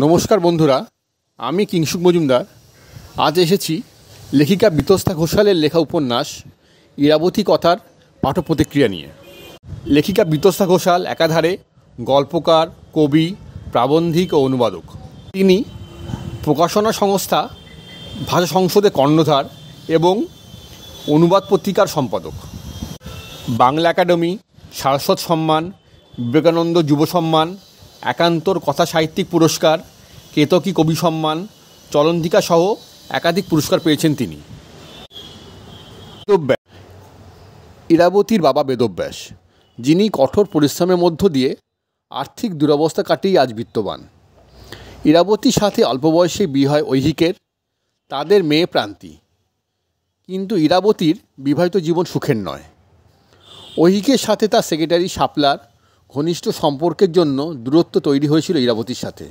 নমস্কার বন্ধুরা আমি কিংসুক মজুমদার আজ এসেছি লেখিকা বিতস্তা ঘোষালের লেখা উপন্যাস ইরাবতী কথার পাঠ প্রতিক্রিয়া নিয়ে লেখিকা বিতস্তা ঘোষাল একাধারে গল্পকার কবি প্রাবন্ধিক ও অনুবাদক তিনি প্রকাশনা সংস্থা ভাষা সংসদে কর্ণধার এবং অনুবাদ পত্রিকার সম্পাদক বাংলা একাডেমি সারস্বত সম্মান বিবেকানন্দ যুব সম্মান একান্তর কথা সাহিত্যিক পুরস্কার কেতকী কবি সম্মান চলন্ধিকা সহ একাধিক পুরস্কার পেয়েছেন তিনি ইরাবতীর বাবা বেদব্যাস যিনি কঠোর পরিশ্রমের মধ্য দিয়ে আর্থিক দুরবস্থা কাটিয়ে আজ বিত্তবান ইরাবতীর সাথে অল্প বয়সে বিয়ে হয় ঐহিকের তাদের মেয়ে প্রান্তি কিন্তু ইরাবতীর বিবাহিত জীবন সুখের নয় ঐহিকের সাথে তার সেক্রেটারি সাপলার ঘনিষ্ঠ সম্পর্কের জন্য দূরত্ব তৈরি হয়েছিল ইরাবতীর সাথে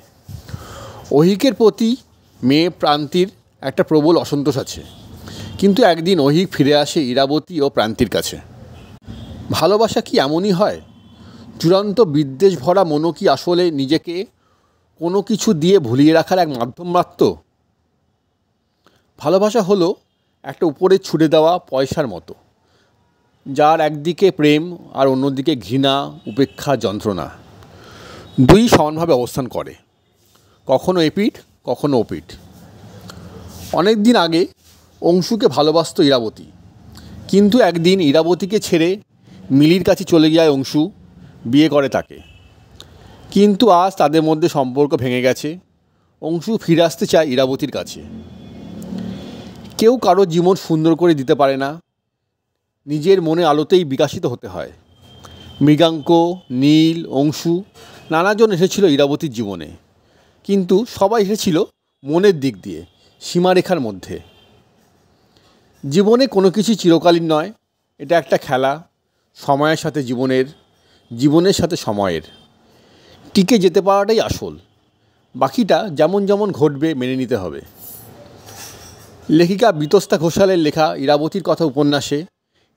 অহিকের প্রতি মেয়ে প্রান্তির একটা প্রবল অসন্তোষ আছে কিন্তু একদিন অহিক ফিরে আসে ইরাবতী ও প্রান্তির কাছে ভালোবাসা কি এমনই হয় চূড়ান্ত বিদ্বেষ ভরা মনো কি আসলে নিজেকে কোনো কিছু দিয়ে ভুলিয়ে রাখার এক মাধ্যম মাত্র ভালোবাসা হলো একটা উপরে ছুড়ে দেওয়া পয়সার মতো যার একদিকে প্রেম আর অন্যদিকে ঘৃণা উপেক্ষা যন্ত্রণা দুই সমানভাবে অবস্থান করে কখনো এপিঠ কখনো ওপিঠ অনেক দিন আগে অংশুকে ভালোবাসত ইরাবতী কিন্তু একদিন ইরাবতীকে ছেড়ে মিলির কাছে চলে যায় অংশু বিয়ে করে তাকে কিন্তু আজ তাদের মধ্যে সম্পর্ক ভেঙে গেছে অংশু ফিরে আসতে চায় ইরাবতীর কাছে কেউ কারো জীবন সুন্দর করে দিতে পারে না নিজের মনে আলোতেই বিকাশিত হতে হয় মৃগাঙ্ক নীল অংশু নানাজন এসেছিল ইরাবতীর জীবনে কিন্তু সবাই এসেছিল মনের দিক দিয়ে সীমারেখার মধ্যে জীবনে কোনো কিছু চিরকালীন নয় এটা একটা খেলা সময়ের সাথে জীবনের জীবনের সাথে সময়ের টিকে যেতে পারাটাই আসল বাকিটা যেমন যেমন ঘটবে মেনে নিতে হবে লেখিকা বিতস্তা ঘোষালের লেখা ইরাবতীর কথা উপন্যাসে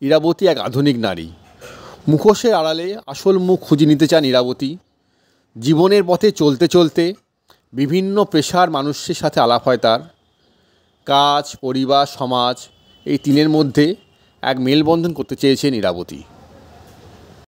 ইরাবতী এক আধুনিক নারী মুখোশের আড়ালে আসল মুখ খুঁজে নিতে চান ইরাবতী জীবনের পথে চলতে চলতে বিভিন্ন পেশার মানুষের সাথে আলাপ হয় তার কাজ পরিবার সমাজ এই তিনের মধ্যে এক মেলবন্ধন করতে চেয়েছেন ইরাবতী